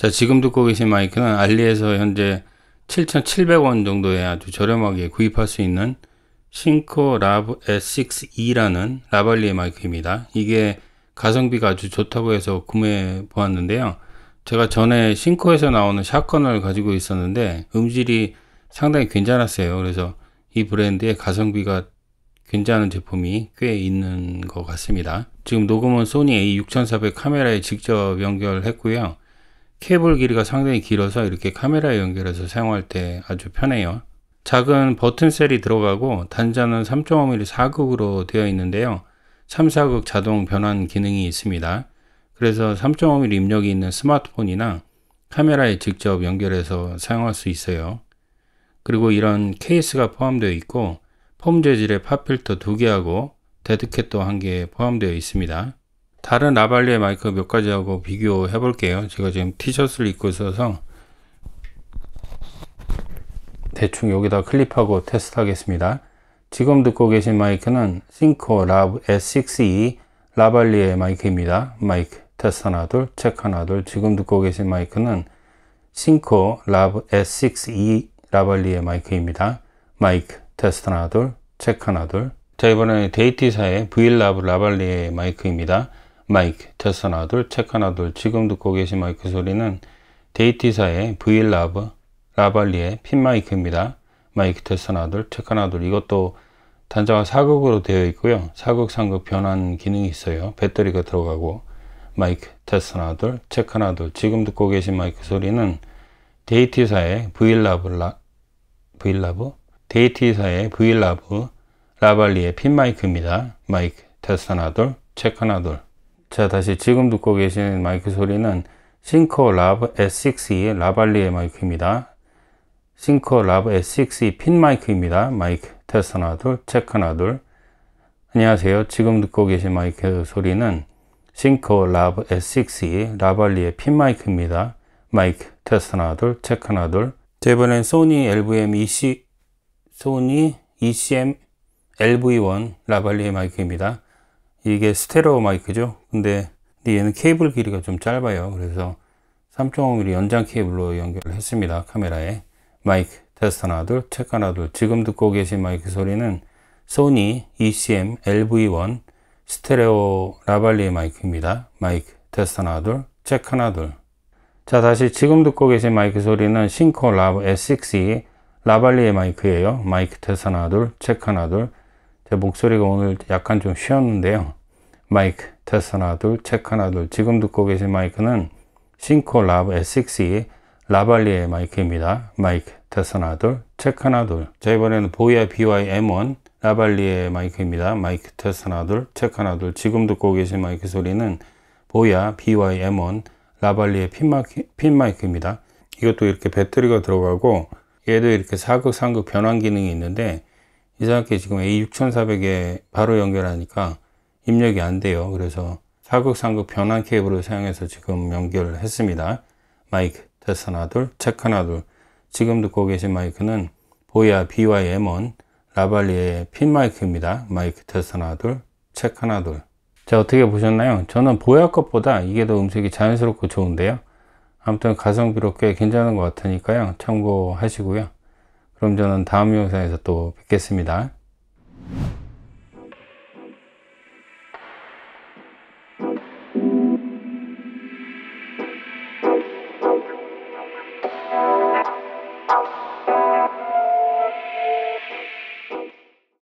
자, 지금 듣고 계신 마이크는 알리에서 현재 7,700원 정도에 아주 저렴하게 구입할 수 있는 싱코 라브 S6E라는 라발리의 마이크입니다. 이게 가성비가 아주 좋다고 해서 구매해 보았는데요. 제가 전에 싱코에서 나오는 샷건을 가지고 있었는데 음질이 상당히 괜찮았어요. 그래서 이 브랜드의 가성비가 괜찮은 제품이 꽤 있는 것 같습니다. 지금 녹음은 소니 A6400 카메라에 직접 연결했고요. 케이블 길이가 상당히 길어서 이렇게 카메라에 연결해서 사용할 때 아주 편해요. 작은 버튼셀이 들어가고 단자는 3.5mm 4극으로 되어 있는데요. 3,4극 자동 변환 기능이 있습니다. 그래서 3.5mm 입력이 있는 스마트폰이나 카메라에 직접 연결해서 사용할 수 있어요. 그리고 이런 케이스가 포함되어 있고 폼 재질의 팝필터 2개하고 데드캣도 1개 포함되어 있습니다. 다른 라발리의 마이크 그 몇 가지하고 비교해 볼게요. 제가 지금 티셔츠를 입고 있어서 대충 여기다 클립하고 테스트 하겠습니다. 지금 듣고 계신 마이크는 싱코 라브 S6E 라발리의 마이크입니다. 마이크 테스트 하나 둘, 체크 하나 둘. 지금 듣고 계신 마이크는 싱코 라브 S6E 라발리의 마이크입니다. 마이크 테스트 하나 둘, 체크 하나 둘. 자 이번에 데이티사의 V 라브 라발리의 마이크입니다. 마이크 테스트 하나 둘 체크 하나 둘 지금 듣고 계신 마이크 소리는 데이티사의 브이라브 라발리의 핀 마이크입니다 마이크 테스트 하나 둘 체크 하나 둘 이것도 단자가 사극으로 되어 있고요 사극 3극 변환 기능이 있어요 배터리가 들어가고 마이크 테스트 하나 둘 체크 하나 둘 지금 듣고 계신 마이크 소리는 데이티사의 브이라브 라 브이라브 데이티사의 브이라브 라발리의 핀 마이크입니다 마이크 테스트 하나 둘 체크 하나 둘자 다시 지금 듣고 계신 마이크 소리는 싱커 라브 S6E 라발리의 마이크입니다. 싱커 라브 S6E 핀 마이크입니다. 마이크 테스트 하나 둘, 체크 하나 둘. 안녕하세요. 지금 듣고 계신 마이크 소리는 싱커 라브 S6E 라발리의 핀 마이크입니다. 마이크 테스트 하나 둘, 체크 하나 둘. 이번엔 소니 LVM EC 소니 ECM LV1 라발리의 마이크입니다. 이게 스테레오 마이크죠 근데, 근데 얘는 케이블 길이가 좀 짧아요 그래서 3.5mm 연장 케이블로 연결을 했습니다 카메라에 마이크 테스트 하나 둘 체크 하나 둘 지금 듣고 계신 마이크 소리는 소니 ECM LV1 스테레오 라발리 마이크입니다 마이크 테스트 하나 둘 체크 하나 둘자 다시 지금 듣고 계신 마이크 소리는 싱코 라브 S6E 라발리의 마이크예요 마이크 테스트 하나 둘 체크 하나 둘제 목소리가 오늘 약간 좀 쉬었는데요. 마이크 테스 하나 둘, 체크 하나 둘. 지금 듣고 계신 마이크는 싱코 라브 S6의 라발리의 마이크입니다. 마이크 테스 하나 둘, 체크 하나 둘. 자 이번에는 보이아 BY M1 라발리의 마이크입니다. 마이크 테스 하나 둘, 체크 하나 둘. 지금 듣고 계신 마이크 소리는 보이아 BY M1 라발리의 핀, 마이크, 입니다 이것도 이렇게 배터리가 들어가고 얘도 이렇게 사극 상극 변환 기능이 있는데 이상하게 지금 A6400에 바로 연결하니까 입력이 안 돼요. 그래서 사극, 상극 변환 케이블을 사용해서 지금 연결을 했습니다. 마이크, 테스트 하나, 둘, 체크 하나, 둘. 지금 듣고 계신 마이크는 보야 BYM1 라발리의 핀 마이크입니다. 마이크 테스트 하나, 둘, 체크 하나, 둘. 자, 어떻게 보셨나요? 저는 보야 것보다 이게 더 음색이 자연스럽고 좋은데요. 아무튼 가성비로 꽤 괜찮은 것 같으니까요. 참고하시고요. 그럼 저는 다음 영상에서 또 뵙겠습니다.